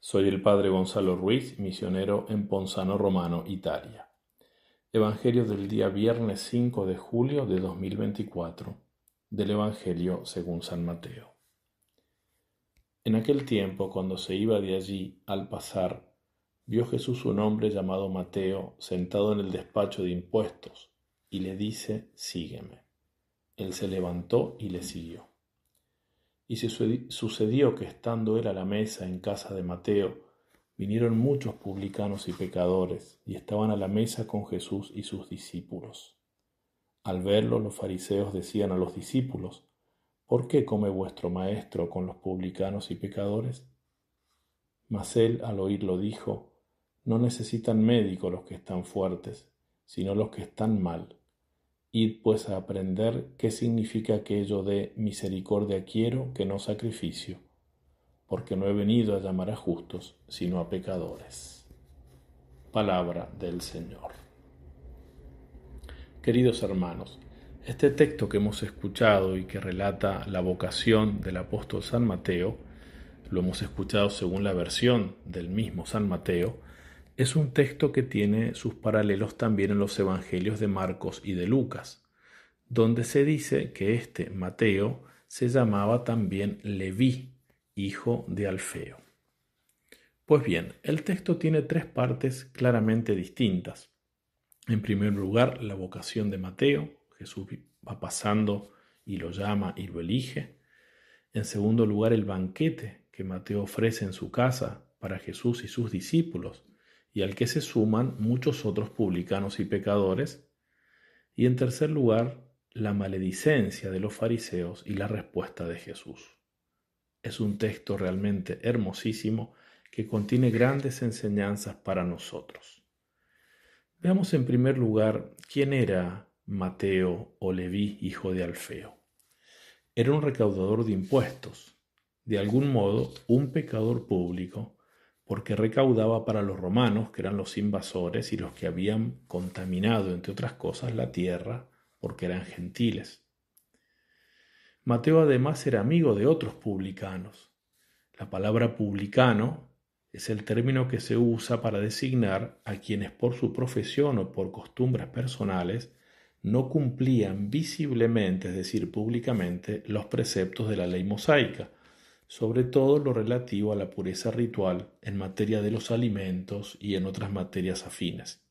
Soy el padre Gonzalo Ruiz, misionero en Ponzano Romano, Italia. Evangelio del día viernes 5 de julio de 2024 del Evangelio según San Mateo. En aquel tiempo, cuando se iba de allí, al pasar, vio Jesús un hombre llamado Mateo sentado en el despacho de impuestos, y le dice, Sígueme. Él se levantó y le siguió. Y sucedió que estando él a la mesa en casa de Mateo, vinieron muchos publicanos y pecadores, y estaban a la mesa con Jesús y sus discípulos. Al verlo, los fariseos decían a los discípulos, ¿por qué come vuestro maestro con los publicanos y pecadores? Mas él al oírlo dijo, No necesitan médico los que están fuertes, sino los que están mal. Id pues a aprender qué significa aquello de misericordia quiero que no sacrificio, porque no he venido a llamar a justos, sino a pecadores. Palabra del Señor. Queridos hermanos, este texto que hemos escuchado y que relata la vocación del apóstol San Mateo, lo hemos escuchado según la versión del mismo San Mateo, es un texto que tiene sus paralelos también en los evangelios de Marcos y de Lucas, donde se dice que este Mateo se llamaba también Leví, hijo de Alfeo. Pues bien, el texto tiene tres partes claramente distintas. En primer lugar, la vocación de Mateo, Jesús va pasando y lo llama y lo elige. En segundo lugar, el banquete que Mateo ofrece en su casa para Jesús y sus discípulos, y al que se suman muchos otros publicanos y pecadores, y en tercer lugar, la maledicencia de los fariseos y la respuesta de Jesús. Es un texto realmente hermosísimo que contiene grandes enseñanzas para nosotros. Veamos en primer lugar quién era Mateo o Leví, hijo de Alfeo. Era un recaudador de impuestos, de algún modo un pecador público porque recaudaba para los romanos, que eran los invasores y los que habían contaminado, entre otras cosas, la tierra, porque eran gentiles. Mateo además era amigo de otros publicanos. La palabra publicano es el término que se usa para designar a quienes por su profesión o por costumbres personales no cumplían visiblemente, es decir, públicamente, los preceptos de la ley mosaica, sobre todo lo relativo a la pureza ritual en materia de los alimentos y en otras materias afines.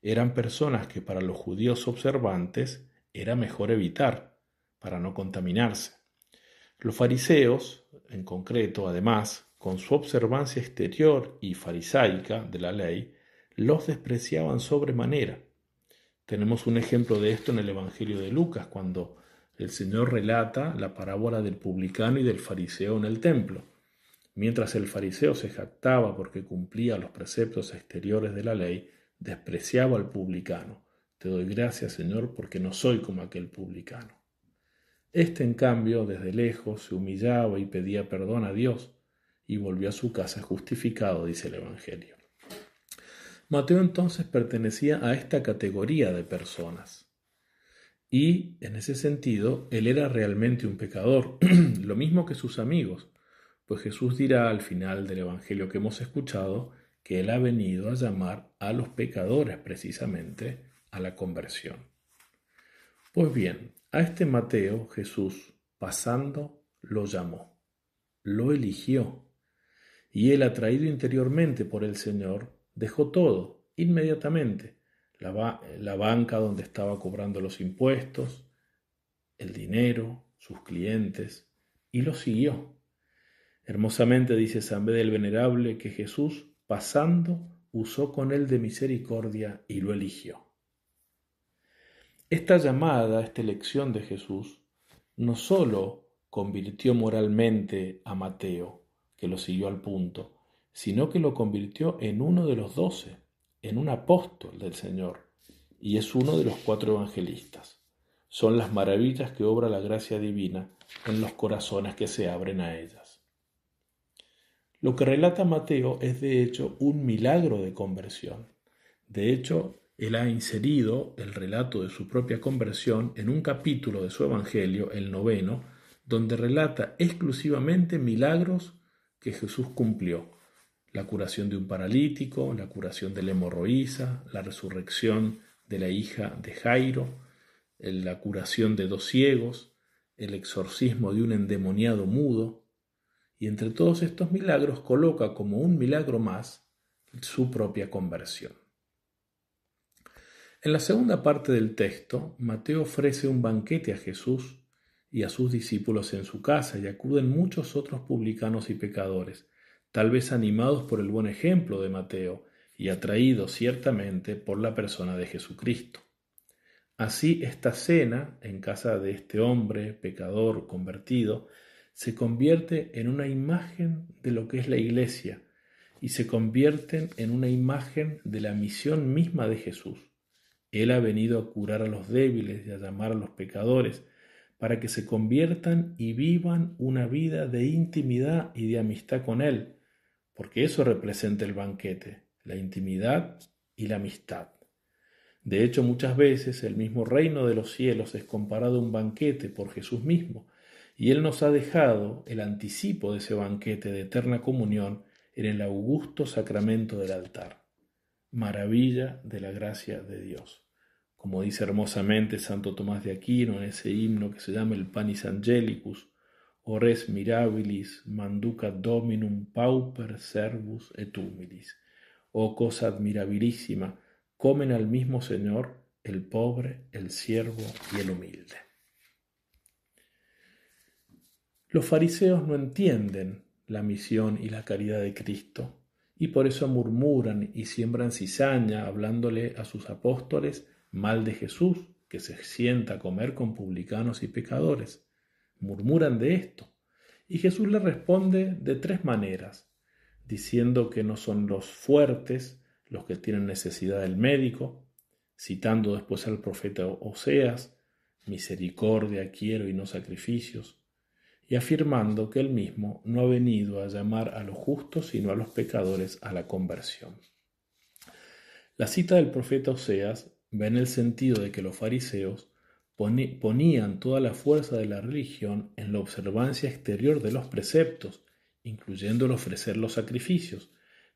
Eran personas que para los judíos observantes era mejor evitar, para no contaminarse. Los fariseos, en concreto, además, con su observancia exterior y farisaica de la ley, los despreciaban sobremanera. Tenemos un ejemplo de esto en el Evangelio de Lucas, cuando el Señor relata la parábola del publicano y del fariseo en el templo. Mientras el fariseo se jactaba porque cumplía los preceptos exteriores de la ley, despreciaba al publicano. Te doy gracias, Señor, porque no soy como aquel publicano. Este, en cambio, desde lejos se humillaba y pedía perdón a Dios, y volvió a su casa justificado, dice el Evangelio. Mateo entonces pertenecía a esta categoría de personas. Y en ese sentido, él era realmente un pecador, lo mismo que sus amigos, pues Jesús dirá al final del Evangelio que hemos escuchado que él ha venido a llamar a los pecadores precisamente a la conversión. Pues bien, a este Mateo Jesús, pasando, lo llamó, lo eligió, y él atraído interiormente por el Señor, dejó todo inmediatamente la, banca donde estaba cobrando los impuestos, el dinero, sus clientes, y lo siguió. Hermosamente dice San Bede el Venerable que Jesús, pasando, usó con él de misericordia y lo eligió. Esta llamada, esta elección de Jesús, no sólo convirtió moralmente a Mateo, que lo siguió al punto, sino que lo convirtió en uno de los doce, en un apóstol del Señor y es uno de los cuatro evangelistas. Son las maravillas que obra la gracia divina en los corazones que se abren a ellas. Lo que relata Mateo es de hecho un milagro de conversión. De hecho, él ha inserido el relato de su propia conversión en un capítulo de su Evangelio, el noveno, donde relata exclusivamente milagros que Jesús cumplió la curación de un paralítico, la curación de la hemorroísa, la resurrección de la hija de Jairo, la curación de dos ciegos, el exorcismo de un endemoniado mudo, y entre todos estos milagros coloca como un milagro más su propia conversión. En la segunda parte del texto, Mateo ofrece un banquete a Jesús y a sus discípulos en su casa y acuden muchos otros publicanos y pecadores, tal vez animados por el buen ejemplo de Mateo y atraídos ciertamente por la persona de Jesucristo. Así esta cena en casa de este hombre pecador convertido se convierte en una imagen de lo que es la iglesia y se convierten en una imagen de la misión misma de Jesús. Él ha venido a curar a los débiles y a llamar a los pecadores para que se conviertan y vivan una vida de intimidad y de amistad con Él, porque eso representa el banquete, la intimidad y la amistad. De hecho, muchas veces el mismo reino de los cielos es comparado a un banquete por Jesús mismo, y Él nos ha dejado el anticipo de ese banquete de eterna comunión en el augusto sacramento del altar. Maravilla de la gracia de Dios. Como dice hermosamente Santo Tomás de Aquino en ese himno que se llama el Panis Angelicus, Ores mirabilis manduca dominum pauper servus et humilis. Oh cosa admirabilísima, comen al mismo Señor el pobre, el siervo y el humilde. Los fariseos no entienden la misión y la caridad de Cristo, y por eso murmuran y siembran cizaña hablándole a sus apóstoles mal de Jesús, que se sienta a comer con publicanos y pecadores murmuran de esto. Y Jesús le responde de tres maneras, diciendo que no son los fuertes los que tienen necesidad del médico, citando después al profeta Oseas, misericordia quiero y no sacrificios, y afirmando que él mismo no ha venido a llamar a los justos sino a los pecadores a la conversión. La cita del profeta Oseas va en el sentido de que los fariseos ponían toda la fuerza de la religión en la observancia exterior de los preceptos, incluyendo el ofrecer los sacrificios,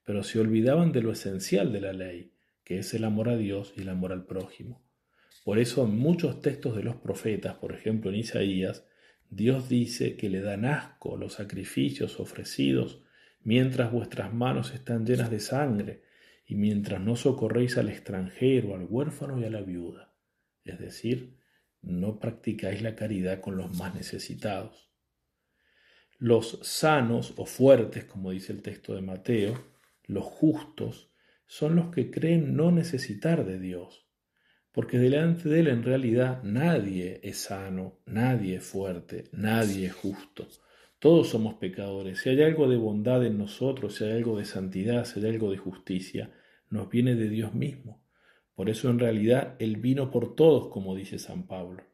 pero se olvidaban de lo esencial de la ley, que es el amor a Dios y el amor al prójimo. Por eso en muchos textos de los profetas, por ejemplo en Isaías, Dios dice que le dan asco los sacrificios ofrecidos mientras vuestras manos están llenas de sangre y mientras no socorréis al extranjero, al huérfano y a la viuda. Es decir, no practicáis la caridad con los más necesitados. Los sanos o fuertes, como dice el texto de Mateo, los justos, son los que creen no necesitar de Dios, porque delante de Él en realidad nadie es sano, nadie es fuerte, nadie es justo. Todos somos pecadores. Si hay algo de bondad en nosotros, si hay algo de santidad, si hay algo de justicia, nos viene de Dios mismo. Por eso en realidad Él vino por todos, como dice San Pablo.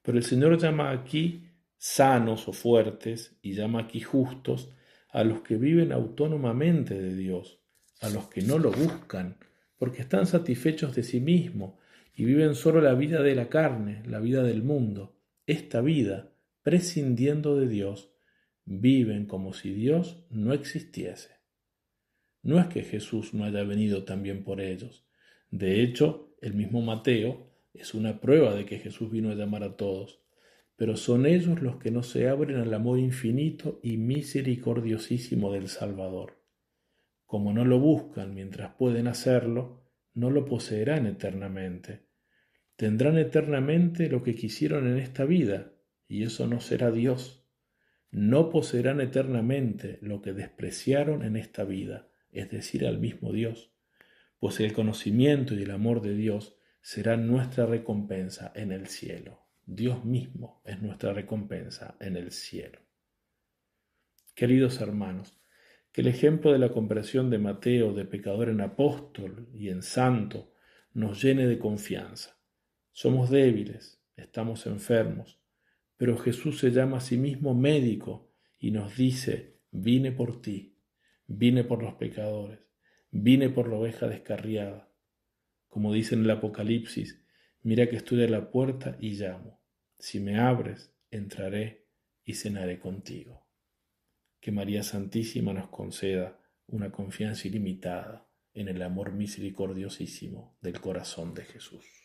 Pero el Señor llama aquí sanos o fuertes y llama aquí justos a los que viven autónomamente de Dios, a los que no lo buscan, porque están satisfechos de sí mismos y viven solo la vida de la carne, la vida del mundo. Esta vida, prescindiendo de Dios, viven como si Dios no existiese. No es que Jesús no haya venido también por ellos, de hecho, el mismo Mateo es una prueba de que Jesús vino a llamar a todos, pero son ellos los que no se abren al amor infinito y misericordiosísimo del Salvador. Como no lo buscan mientras pueden hacerlo, no lo poseerán eternamente. Tendrán eternamente lo que quisieron en esta vida, y eso no será Dios. No poseerán eternamente lo que despreciaron en esta vida, es decir, al mismo Dios pues el conocimiento y el amor de Dios será nuestra recompensa en el cielo. Dios mismo es nuestra recompensa en el cielo. Queridos hermanos, que el ejemplo de la comprensión de Mateo de pecador en apóstol y en santo nos llene de confianza. Somos débiles, estamos enfermos, pero Jesús se llama a sí mismo médico y nos dice, vine por ti, vine por los pecadores, Vine por la oveja descarriada. Como dice en el Apocalipsis, mira que estoy a la puerta y llamo. Si me abres, entraré y cenaré contigo. Que María Santísima nos conceda una confianza ilimitada en el amor misericordiosísimo del corazón de Jesús.